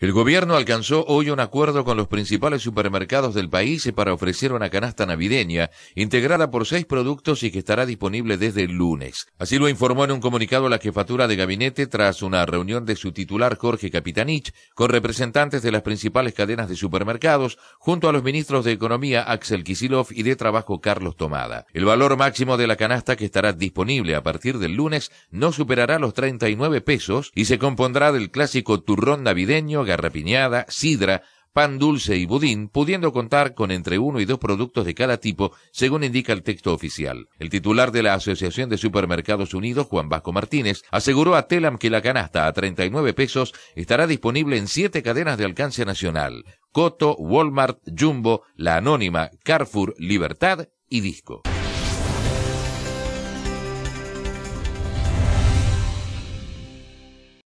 El gobierno alcanzó hoy un acuerdo con los principales supermercados del país para ofrecer una canasta navideña integrada por seis productos y que estará disponible desde el lunes. Así lo informó en un comunicado la jefatura de gabinete tras una reunión de su titular Jorge Capitanich con representantes de las principales cadenas de supermercados junto a los ministros de Economía Axel Kisilov y de Trabajo Carlos Tomada. El valor máximo de la canasta que estará disponible a partir del lunes no superará los 39 pesos y se compondrá del clásico turrón navideño garrapiñada, sidra, pan dulce y budín, pudiendo contar con entre uno y dos productos de cada tipo, según indica el texto oficial. El titular de la Asociación de Supermercados Unidos, Juan Vasco Martínez, aseguró a Telam que la canasta a 39 pesos estará disponible en siete cadenas de alcance nacional: Coto, Walmart, Jumbo, La Anónima, Carrefour, Libertad y Disco.